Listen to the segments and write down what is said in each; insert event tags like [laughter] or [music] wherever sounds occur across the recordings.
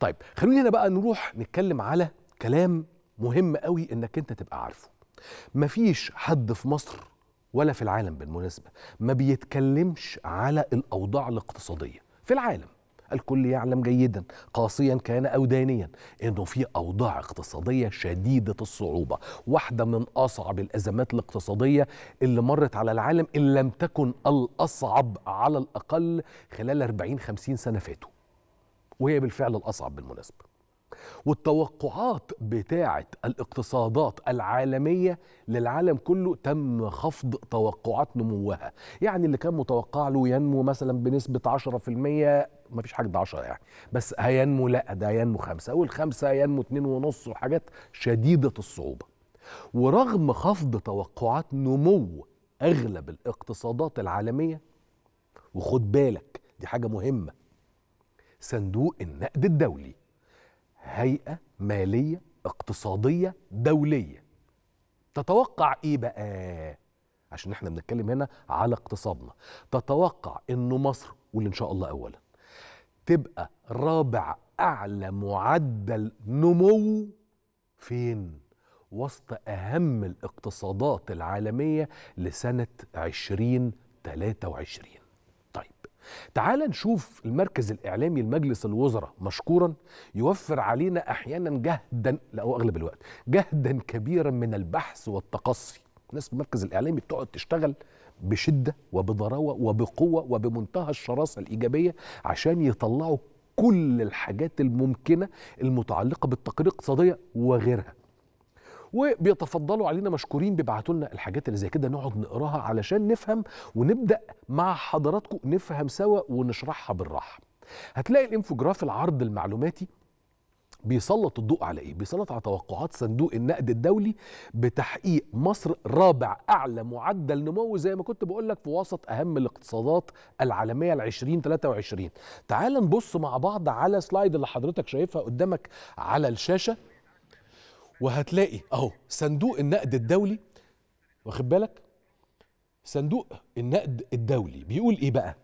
طيب خلونا هنا بقى نروح نتكلم على كلام مهم قوي انك انت تبقى عارفه مفيش حد في مصر ولا في العالم بالمناسبة ما بيتكلمش على الأوضاع الاقتصادية في العالم الكل يعلم جيدا قاسيا كان او دانيا انه في اوضاع اقتصاديه شديده الصعوبه واحده من اصعب الازمات الاقتصاديه اللي مرت على العالم ان لم تكن الاصعب على الاقل خلال 40 50 سنه فاتوا وهي بالفعل الأصعب بالمناسبة والتوقعات بتاعة الاقتصادات العالمية للعالم كله تم خفض توقعات نموها يعني اللي كان متوقع له ينمو مثلا بنسبة 10% ما فيش حاجه ده 10 يعني بس هينمو لا ده هينمو خمسه والخمسه هينمو اتنين ونص وحاجات شديده الصعوبه ورغم خفض توقعات نمو اغلب الاقتصادات العالميه وخد بالك دي حاجه مهمه صندوق النقد الدولي هيئة مالية اقتصادية دولية تتوقع ايه بقى عشان احنا بنتكلم هنا على اقتصادنا تتوقع انه مصر واللي ان شاء الله اولا تبقى رابع اعلى معدل نمو فين وسط اهم الاقتصادات العالميه لسنه 2023 تعال نشوف المركز الإعلامي لمجلس الوزراء مشكورا يوفر علينا أحيانا جهدا لا هو أغلب الوقت جهدا كبيرا من البحث والتقصي الناس في المركز الإعلامي بتقعد تشتغل بشدة وبضراوة وبقوة وبمنتهى الشراسة الإيجابية عشان يطلعوا كل الحاجات الممكنة المتعلقة بالتقارير الاقتصادية وغيرها وبيتفضلوا علينا مشكورين بيبعتوا لنا الحاجات اللي زي كده نقعد نقراها علشان نفهم ونبدا مع حضراتكم نفهم سوا ونشرحها بالراحه هتلاقي الانفوجراف العرض المعلوماتي بيسلط الضوء على ايه؟ بيسلط على توقعات صندوق النقد الدولي بتحقيق مصر رابع اعلى معدل نمو زي ما كنت بقول لك في وسط اهم الاقتصادات العالميه ال 2023. تعال نبص مع بعض على سلايد اللي حضرتك شايفها قدامك على الشاشه وهتلاقي اهو صندوق النقد الدولي واخد بالك صندوق النقد الدولي بيقول ايه بقى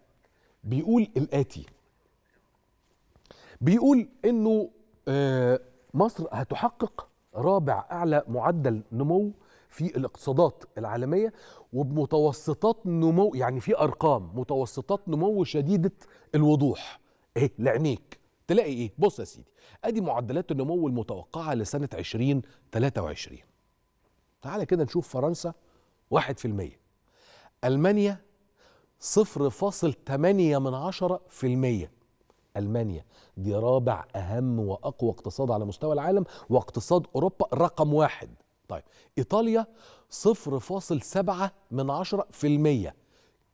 بيقول الاتي بيقول انه آه، مصر هتحقق رابع اعلى معدل نمو في الاقتصادات العالميه وبمتوسطات نمو يعني في ارقام متوسطات نمو شديده الوضوح ايه لعينيك تلاقي ايه بص يا سيدي ادي معدلات النمو المتوقعه لسنه 2023 تعالى كده نشوف فرنسا 1% المانيا 0.8 من عشرة في المية ألمانيا دي رابع أهم وأقوى اقتصاد على مستوى العالم واقتصاد أوروبا رقم واحد طيب إيطاليا 0.7 من عشرة في المية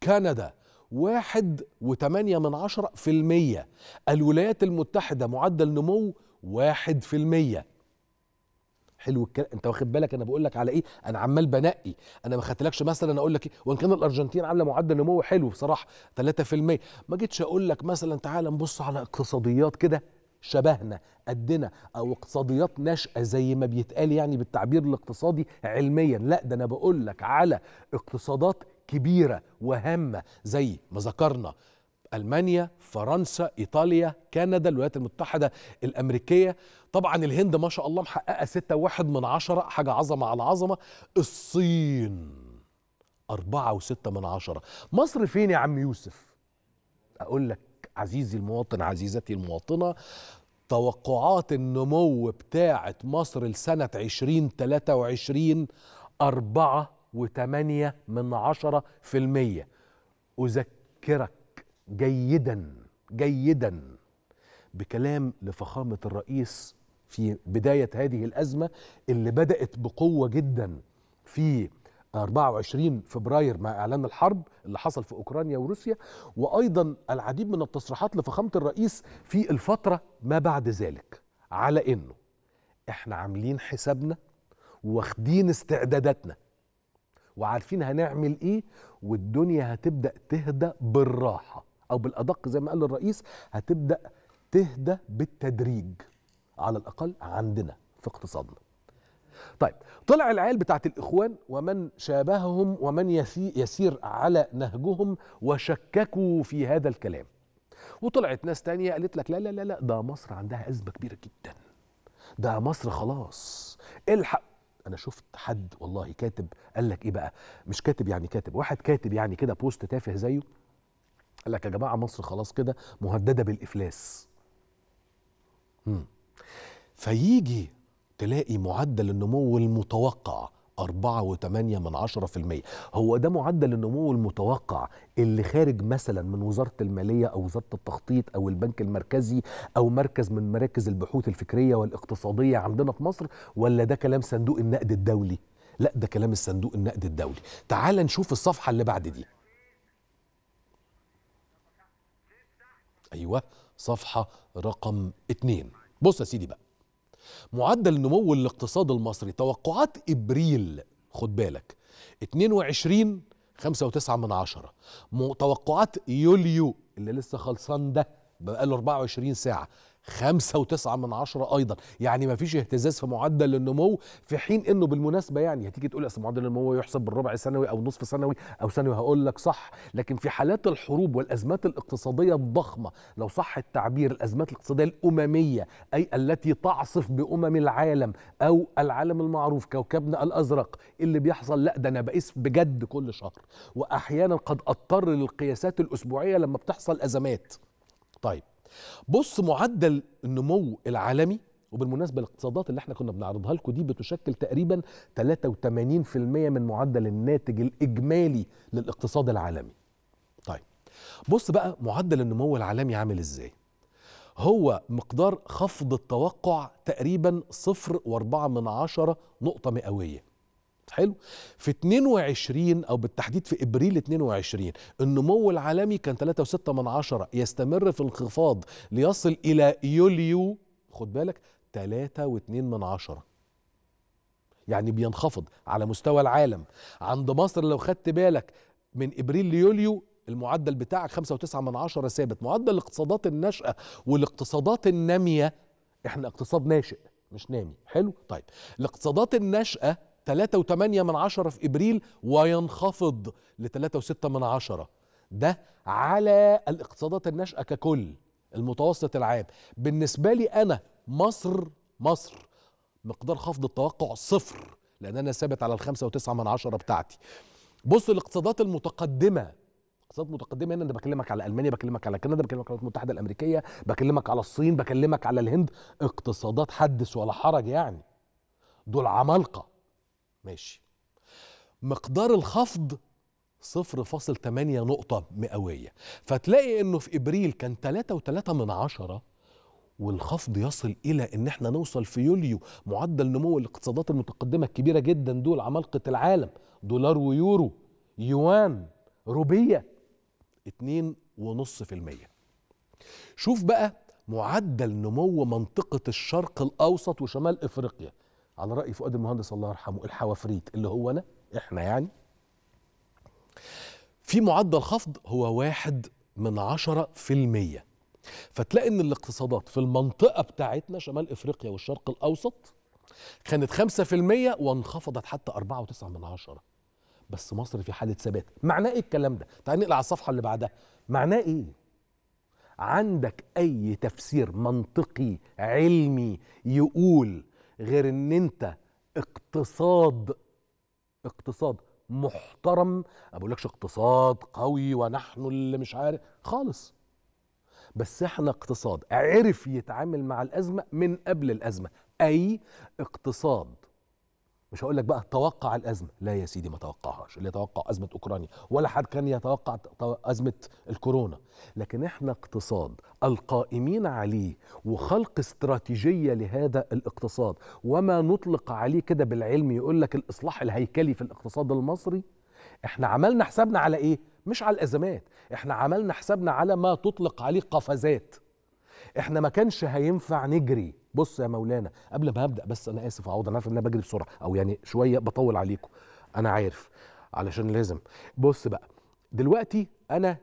كندا واحد وثمانية من عشرة في المية الولايات المتحدة معدل نمو واحد في المية حلو الكلام انت واخد بالك انا بقول لك على ايه انا عمال بنقي انا ما خدتلكش مثلا اقول لك ايه وان كان الارجنتين عامله معدل نمو حلو بصراحه 3% ما جيتش اقول لك مثلا تعال نبص على اقتصاديات كده شبهنا قدنا او اقتصاديات ناشئه زي ما بيتقال يعني بالتعبير الاقتصادي علميا لا ده انا بقول لك على اقتصادات كبيره وهامه زي ما ذكرنا المانيا فرنسا ايطاليا كندا الولايات المتحده الامريكيه طبعا الهند ما شاء الله محققه 6.1 من عشرة حاجه عظمه على عظمه الصين أربعة وستة من عشرة مصر فين يا عم يوسف أقول لك عزيزي المواطن عزيزتي المواطنة توقعات النمو بتاعة مصر لسنة 2023 أربعة من عشرة في المية أذكرك جيدا جيدا بكلام لفخامة الرئيس في بداية هذه الأزمة اللي بدأت بقوة جدا في 24 فبراير مع إعلان الحرب اللي حصل في أوكرانيا وروسيا وأيضا العديد من التصريحات لفخامة الرئيس في الفترة ما بعد ذلك على إنه إحنا عاملين حسابنا واخدين استعداداتنا وعارفين هنعمل ايه والدنيا هتبدا تهدى بالراحه او بالادق زي ما قال الرئيس هتبدا تهدى بالتدريج على الاقل عندنا في اقتصادنا طيب طلع العيال بتاعت الإخوان ومن شابههم ومن يسير على نهجهم وشككوا في هذا الكلام وطلعت ناس تانية قالت لك لا لا لا لا ده مصر عندها أزمة كبيرة جدا ده مصر خلاص الحق انا شفت حد والله كاتب قال لك ايه بقى مش كاتب يعني كاتب واحد كاتب يعني كده بوست تافه زيه قال لك يا جماعه مصر خلاص كده مهدده بالافلاس مم. فيجي تلاقي معدل النمو المتوقع 4.8 من هو ده معدل النمو المتوقع اللي خارج مثلا من وزارة المالية أو وزارة التخطيط أو البنك المركزي أو مركز من مراكز البحوث الفكرية والاقتصادية عندنا في مصر ولا ده كلام صندوق النقد الدولي لا ده كلام الصندوق النقد الدولي تعال نشوف الصفحة اللي بعد دي أيوة صفحة رقم 2 بص يا سيدي بقى معدل نمو الاقتصاد المصري توقعات ابريل خد بالك 22 5.9 من عشرة توقعات يوليو اللي لسه خلصان ده بقاله 24 ساعة خمسة وتسعة من عشرة أيضا يعني ما فيش اهتزاز في معدل النمو في حين أنه بالمناسبة يعني هتيجي تقول أصل معدل النمو يحسب بالربع سنوي أو نصف سنوي أو سنوي هقول لك صح لكن في حالات الحروب والأزمات الاقتصادية الضخمة لو صح التعبير الأزمات الاقتصادية الأممية أي التي تعصف بأمم العالم أو العالم المعروف كوكبنا الأزرق اللي بيحصل لا ده أنا بقيس بجد كل شهر وأحيانا قد أضطر للقياسات الأسبوعية لما بتحصل أزمات طيب بص معدل النمو العالمي وبالمناسبة الاقتصادات اللي احنا كنا بنعرضها لكم دي بتشكل تقريبا 83% من معدل الناتج الإجمالي للاقتصاد العالمي طيب بص بقى معدل النمو العالمي عامل ازاي هو مقدار خفض التوقع تقريبا 0.4 نقطة مئوية حلو في 22 او بالتحديد في ابريل 22 النمو العالمي كان 3.6 من عشرة يستمر في انخفاض ليصل الى يوليو خد بالك 3.2 من عشرة يعني بينخفض على مستوى العالم عند مصر لو خدت بالك من ابريل ليوليو المعدل بتاعك 5.9 من عشرة ثابت معدل الاقتصادات الناشئه والاقتصادات الناميه احنا اقتصاد ناشئ مش نامي حلو طيب الاقتصادات الناشئه 3.8 من عشرة في إبريل وينخفض ل 3.6 من عشرة ده على الاقتصادات الناشئة ككل المتوسط العام بالنسبة لي أنا مصر مصر مقدار خفض التوقع صفر لأن أنا ثابت على الخمسة وتسعة من عشرة بتاعتي بص الاقتصادات المتقدمة اقتصاد متقدمة هنا أنا بكلمك على ألمانيا بكلمك على كندا بكلمك على الولايات المتحدة الأمريكية بكلمك على الصين بكلمك على الهند اقتصادات حدث ولا حرج يعني دول عمالقة ماشي مقدار الخفض 0.8 نقطة مئوية فتلاقي انه في ابريل كان 3.3 من عشرة والخفض يصل الى ان احنا نوصل في يوليو معدل نمو الاقتصادات المتقدمة الكبيرة جدا دول عمالقة العالم دولار ويورو يوان روبية 2.5% شوف بقى معدل نمو منطقة الشرق الأوسط وشمال إفريقيا على راي فؤاد المهندس الله يرحمه الحوافريت اللي هو انا احنا يعني في معدل خفض هو واحد من عشرة في المية فتلاقي ان الاقتصادات في المنطقة بتاعتنا شمال افريقيا والشرق الاوسط كانت خمسة في المية وانخفضت حتى أربعة وتسعة من عشرة بس مصر في حالة ثبات معناه ايه الكلام ده؟ تعال نقلع على الصفحة اللي بعدها معناه ايه؟ عندك اي تفسير منطقي علمي يقول غير ان انت اقتصاد اقتصاد محترم ما اقتصاد قوي ونحن اللي مش عارف خالص بس احنا اقتصاد عرف يتعامل مع الازمه من قبل الازمه اي اقتصاد مش هقول لك بقى توقع الازمه لا يا سيدي ما توقعهاش اللي يتوقع ازمه اوكرانيا ولا حد كان يتوقع ازمه الكورونا لكن احنا اقتصاد القائمين عليه وخلق استراتيجيه لهذا الاقتصاد وما نطلق عليه كده بالعلم يقول لك الاصلاح الهيكلي في الاقتصاد المصري احنا عملنا حسابنا على ايه مش على الازمات احنا عملنا حسابنا على ما تطلق عليه قفزات احنا ما كانش هينفع نجري بص يا مولانا قبل ما ابدا بس انا اسف اعوض انا عارف ان انا بجري بسرعه او يعني شويه بطول عليكم انا عارف علشان لازم بص بقى دلوقتي انا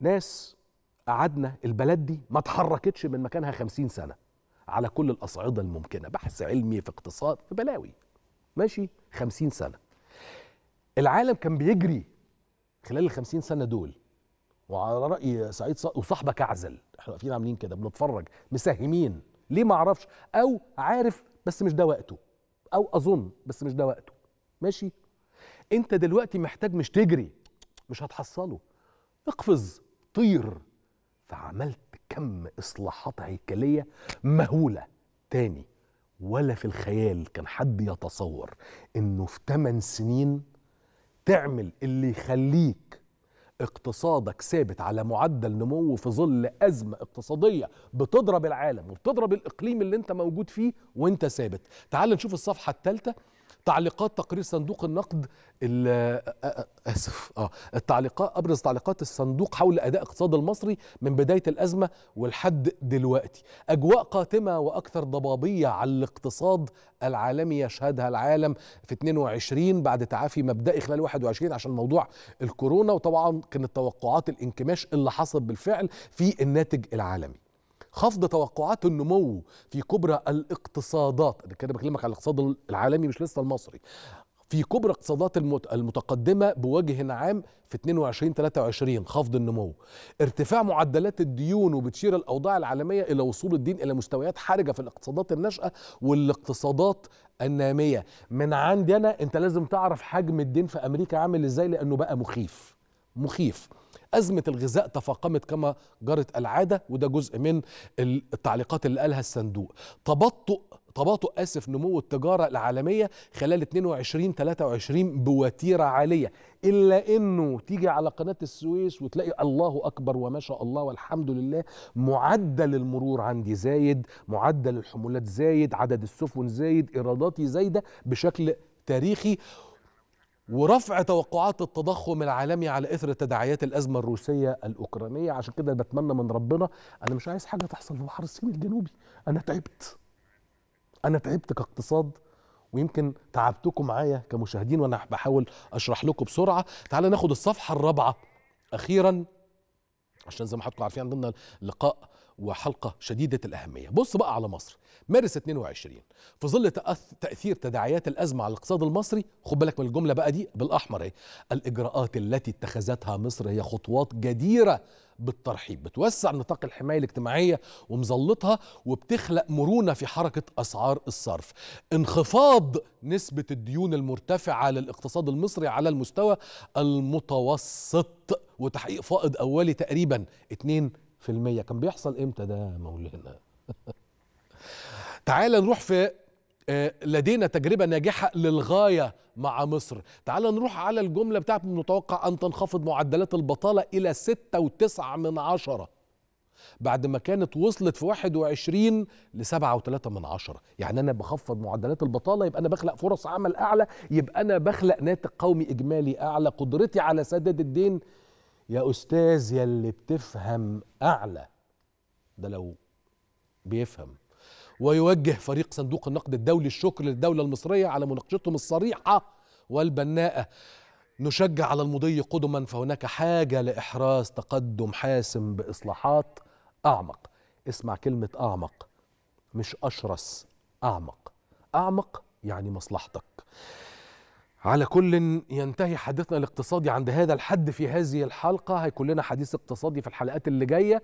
ناس قعدنا البلد دي ما اتحركتش من مكانها خمسين سنه على كل الاصعده الممكنه بحث علمي في اقتصاد في بلاوي ماشي خمسين سنه العالم كان بيجري خلال ال 50 سنه دول وعلى راي سعيد وصاحبك اعزل احنا واقفين عاملين كده بنتفرج مساهمين ليه ما اعرفش او عارف بس مش ده وقته او اظن بس مش ده وقته ماشي انت دلوقتي محتاج مش تجري مش هتحصله اقفز طير فعملت كم اصلاحات هيكليه مهوله تاني ولا في الخيال كان حد يتصور انه في 8 سنين تعمل اللي يخليك اقتصادك ثابت على معدل نمو في ظل أزمة اقتصادية بتضرب العالم وبتضرب الإقليم اللي أنت موجود فيه وأنت ثابت تعال نشوف الصفحة الثالثة تعليقات تقرير صندوق النقد آه، آه، آه، اسف اه التعليقات ابرز تعليقات الصندوق حول اداء الاقتصاد المصري من بدايه الازمه ولحد دلوقتي اجواء قاتمه واكثر ضبابيه على الاقتصاد العالمي يشهدها العالم في 22 بعد تعافي مبدئي خلال 21 عشان موضوع الكورونا وطبعا كانت توقعات الانكماش اللي حصل بالفعل في الناتج العالمي خفض توقعات النمو في كبرى الاقتصادات انا كده بكلمك على الاقتصاد العالمي مش لسه المصري في كبرى اقتصادات المتقدمة بوجه عام في 22 23 خفض النمو ارتفاع معدلات الديون وبتشير الأوضاع العالمية إلى وصول الدين إلى مستويات حرجة في الاقتصادات الناشئة والاقتصادات النامية من عندي أنا أنت لازم تعرف حجم الدين في أمريكا عامل إزاي لأنه بقى مخيف مخيف أزمة الغذاء تفاقمت كما جرت العادة وده جزء من التعليقات اللي قالها الصندوق تبطؤ تباطؤ اسف نمو التجاره العالميه خلال 22 23 بوتيره عاليه الا انه تيجي على قناه السويس وتلاقي الله اكبر وما شاء الله والحمد لله معدل المرور عندي زايد معدل الحمولات زايد عدد السفن زايد ايراداتي زايده بشكل تاريخي ورفع توقعات التضخم العالمي على اثر تداعيات الازمه الروسيه الاوكرانيه عشان كده بتمنى من ربنا انا مش عايز حاجه تحصل في بحر الصين الجنوبي انا تعبت انا تعبت كاقتصاد ويمكن تعبتكم معايا كمشاهدين وانا بحاول اشرح لكم بسرعه تعال ناخد الصفحه الرابعه اخيرا عشان زي ما حضراتكم عارفين عندنا لقاء وحلقة شديدة الأهمية بص بقى على مصر مارس 22 في ظل تأثير تداعيات الأزمة على الاقتصاد المصري خد بالك من الجملة بقى دي بالأحمر اهي الإجراءات التي اتخذتها مصر هي خطوات جديرة بالترحيب بتوسع نطاق الحماية الاجتماعية ومظلتها وبتخلق مرونة في حركة أسعار الصرف انخفاض نسبة الديون المرتفعة للاقتصاد المصري على المستوى المتوسط وتحقيق فائض أولي تقريبا 2 في المية كان بيحصل امتى ده يا مولانا [laughs] تعال نروح في آه، لدينا تجربة ناجحة للغاية مع مصر تعال نروح على الجملة بتاعت متوقع أن تنخفض معدلات البطالة إلى 6.9 من عشرة بعد ما كانت وصلت في 21 ل 7.3 من عشرة يعني أنا بخفض معدلات البطالة يبقى أنا بخلق فرص عمل أعلى يبقى أنا بخلق ناتج قومي إجمالي أعلى قدرتي على سداد الدين يا أستاذ يلي بتفهم أعلى ده لو بيفهم ويوجه فريق صندوق النقد الدولي الشكر للدولة المصرية على مناقشتهم الصريحة والبناءة نشجع على المضي قدما فهناك حاجة لإحراز تقدم حاسم بإصلاحات أعمق اسمع كلمة أعمق مش أشرس أعمق أعمق يعني مصلحتك على كل ينتهي حديثنا الاقتصادي عند هذا الحد في هذه الحلقة هيكون لنا حديث اقتصادي في الحلقات اللي جاية